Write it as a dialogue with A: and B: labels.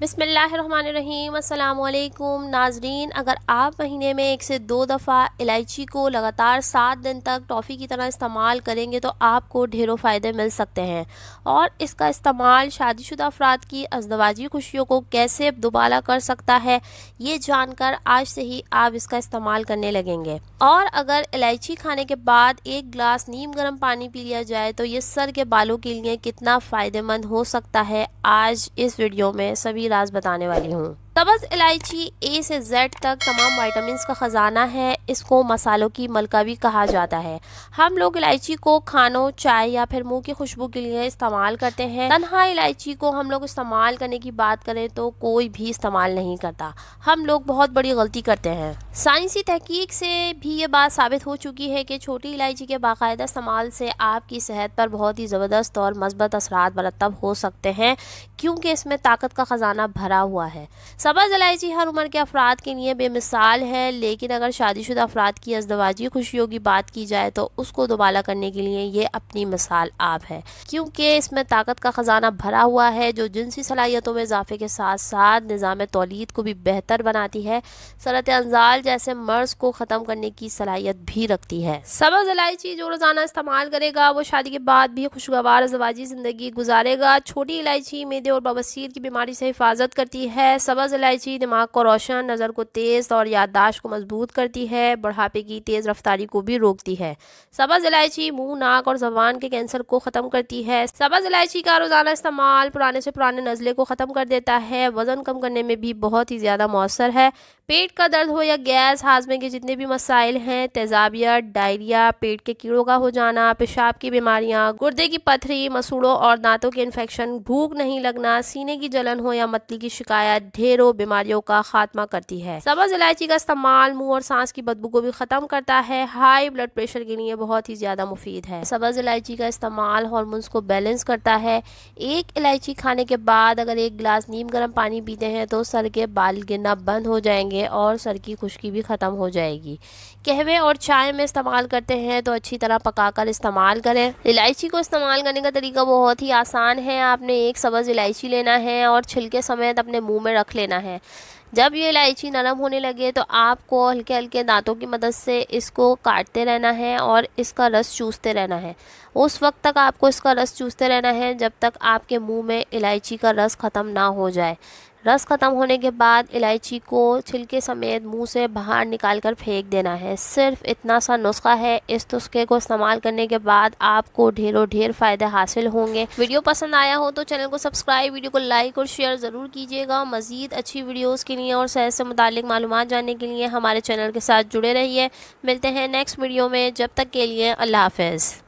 A: बिसमीम अल्लाम नाजरीन अगर आप महीने में एक से दो दफ़ा इलायची को लगातार सात दिन तक टॉफ़ी की तरह इस्तेमाल करेंगे तो आपको ढेरों फ़ायदे मिल सकते हैं और इसका इस्तेमाल शादीशुदा अफराद की अजदवाजी खुशियों को कैसे दोबाला कर सकता है ये जानकर आज से ही आप इसका इस्तेमाल करने लगेंगे और अगर इलायची खाने के बाद एक गिलास नीम गर्म पानी पी लिया जाए तो ये सर के बालों के लिए कितना फ़ायदेमंद हो सकता है आज इस वीडियो में सभी राज बताने वाली हूँ तबज़ इलायची ए से जेड तक तमाम वाइटामस का ख़जाना है इसको मसालों की मलका भी कहा जाता है हम लोग इलायची को खानों चाय या फिर मुंह की खुशबू के लिए इस्तेमाल करते हैं तनहा इलायची को हम लोग इस्तेमाल करने की बात करें तो कोई भी इस्तेमाल नहीं करता हम लोग बहुत बड़ी गलती करते हैं साइंसी तहकीक से भी ये बात साबित हो चुकी है कि छोटी इलायची के बाकायदा इस्तेमाल से आपकी सेहत पर बहुत ही ज़बरदस्त और मस्बत असरा मरतब हो सकते हैं क्योंकि इसमें ताकत का ख़जाना भरा हुआ है सबर जलाईची हर उम्र के अफराद के लिए बेमिसाल है लेकिन अगर शादीशुदा अफराद की अजदवाजी खुशियों की बात की जाए तो उसको दोबाला करने के लिए ये अपनी मिसाल आप है क्योंकि इसमें ताकत का ख़जाना भरा हुआ है जो जिनसी सलाहियतों में इजाफे के साथ साथ निज़ाम तोलीद को भी बेहतर बनाती है सरत अंजाल जैसे मर्ज को ख़त्म करने की सलाहियत भी रखती है सबर जलाईची जो रोज़ाना इस्तेमाल करेगा वो शादी के बाद भी खुशगवार अजवाजी ज़िंदगी गुजारेगा छोटी इलायची मेदे और बवसर की बीमारी से हिफाजत करती है सबर इलायची दिमाग को रोशन नज़र को तेज़ और याददाश्त को मजबूत करती है बढ़ापे की तेज़ रफ्तारी को भी रोकती है सबज इलायची मुंह नाक और जबान के कैंसर को ख़त्म करती है सबज इलायची का रोज़ाना इस्तेमाल पुराने से पुराने नज़ले को ख़त्म कर देता है वज़न कम करने में भी बहुत ही ज़्यादा मौसर है पेट का दर्द हो या गैस हाजमे के जितने भी मसाइल हैं तेजाबियत डायरिया पेट के कीड़ों का हो जाना पेशाब की बीमारियां गुर्दे की पथरी मसूड़ों और दांतों के इन्फेक्शन भूख नहीं लगना सीने की जलन हो या मतली की शिकायत ढेरों बीमारियों का खात्मा करती है सबज इलायची का इस्तेमाल मुंह और सांस की बदबू को भी खत्म करता है हाई ब्लड प्रेशर के लिए बहुत ही ज्यादा मुफीद है सबज इलायची का इस्तेमाल हॉर्मोन्स को बैलेंस करता है एक इलायची खाने के बाद अगर एक गिलास नीम गर्म पानी पीते हैं तो सर के बाल गिरना बंद हो जाएंगे जाएंगे और सर की खुश्की भी ख़त्म हो जाएगी कहवे और चाय में इस्तेमाल करते हैं तो अच्छी तरह पकाकर इस्तेमाल करें इलायची को इस्तेमाल करने का तरीका बहुत ही आसान है आपने एक सब्ज़ इलायची लेना है और छिलके समेत अपने मुँह में रख लेना है जब ये इलायची नरम होने लगे तो आपको हल्के हल्के दांतों की मदद से इसको काटते रहना है और इसका रस चूसते रहना है उस वक्त तक आपको इसका रस चूसते रहना है जब तक आपके मुंह में इलायची का रस ख़त्म ना हो जाए रस ख़त्म होने के बाद इलायची को छिलके समेत मुंह से बाहर निकाल कर फेंक देना है सिर्फ इतना सा नुस्खा है इस नुस्खे को इस्तेमाल करने के बाद आपको ढेरों ढेर फ़ायदे हासिल होंगे वीडियो पसंद आया हो तो चैनल को सब्सक्राइब वीडियो को लाइक और शेयर ज़रूर कीजिएगा मज़ीद अच्छी वीडियोज़ के लिए और सेहत से मुतल मालूम जानने के लिए हमारे चैनल के साथ जुड़े रहिए मिलते हैं नेक्स्ट वीडियो में जब तक के लिए अल्लाह हाफिज़